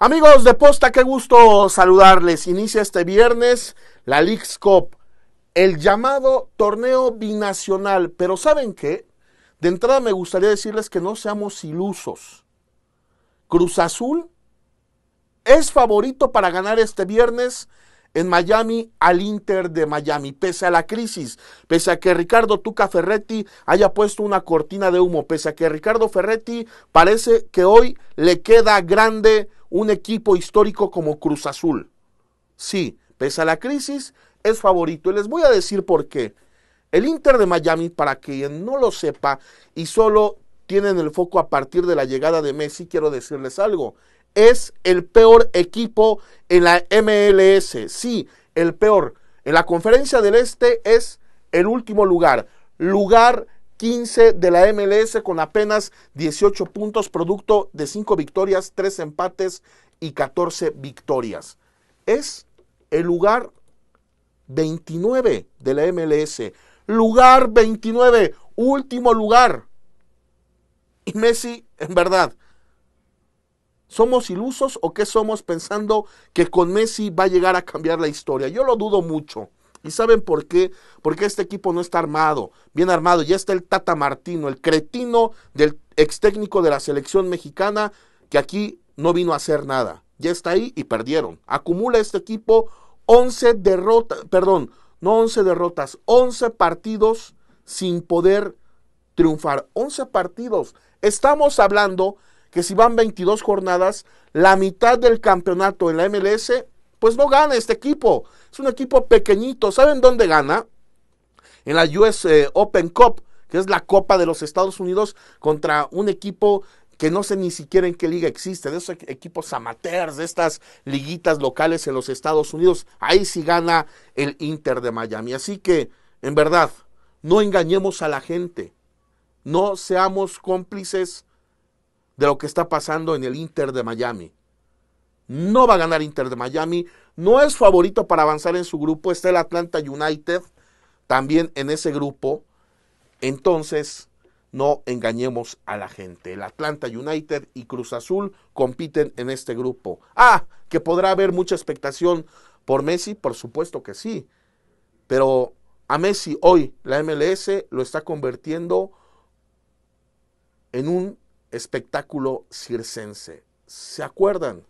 Amigos de Posta, qué gusto saludarles. Inicia este viernes la Leagues Cup, el llamado torneo binacional. Pero ¿saben qué? De entrada me gustaría decirles que no seamos ilusos. Cruz Azul es favorito para ganar este viernes en Miami al Inter de Miami, pese a la crisis, pese a que Ricardo Tuca Ferretti haya puesto una cortina de humo, pese a que Ricardo Ferretti parece que hoy le queda grande un equipo histórico como Cruz Azul. Sí, pese a la crisis, es favorito. Y les voy a decir por qué. El Inter de Miami, para quien no lo sepa y solo tienen el foco a partir de la llegada de Messi, quiero decirles algo es el peor equipo en la MLS. Sí, el peor. En la conferencia del Este es el último lugar. Lugar 15 de la MLS con apenas 18 puntos, producto de 5 victorias, 3 empates y 14 victorias. Es el lugar 29 de la MLS. Lugar 29, último lugar. Y Messi, en verdad, ¿Somos ilusos o qué somos pensando que con Messi va a llegar a cambiar la historia? Yo lo dudo mucho. ¿Y saben por qué? Porque este equipo no está armado, bien armado. Ya está el Tata Martino, el cretino del ex técnico de la selección mexicana, que aquí no vino a hacer nada. Ya está ahí y perdieron. Acumula este equipo 11 derrotas, perdón, no 11 derrotas, 11 partidos sin poder triunfar. 11 partidos. Estamos hablando que si van 22 jornadas, la mitad del campeonato en la MLS, pues no gana este equipo. Es un equipo pequeñito. ¿Saben dónde gana? En la US eh, Open Cup, que es la Copa de los Estados Unidos contra un equipo que no sé ni siquiera en qué liga existe, de esos e-, equipos amateurs, de estas liguitas locales en los Estados Unidos. Ahí sí gana el Inter de Miami. Así que, en verdad, no engañemos a la gente. No seamos cómplices de lo que está pasando en el Inter de Miami. No va a ganar Inter de Miami, no es favorito para avanzar en su grupo, está el Atlanta United también en ese grupo. Entonces, no engañemos a la gente. El Atlanta United y Cruz Azul compiten en este grupo. Ah, que podrá haber mucha expectación por Messi, por supuesto que sí. Pero a Messi hoy la MLS lo está convirtiendo en un espectáculo circense. ¿Se acuerdan?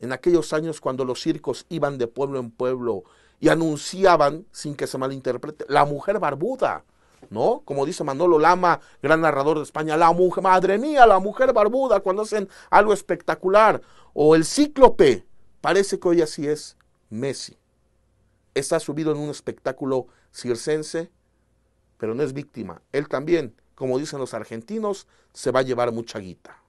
En aquellos años cuando los circos iban de pueblo en pueblo y anunciaban, sin que se malinterprete, la mujer barbuda, ¿no? Como dice Manolo Lama, gran narrador de España, la mujer, madre mía, la mujer barbuda, cuando hacen algo espectacular, o el cíclope, parece que hoy así es Messi. Está subido en un espectáculo circense, pero no es víctima, él también como dicen los argentinos, se va a llevar mucha guita.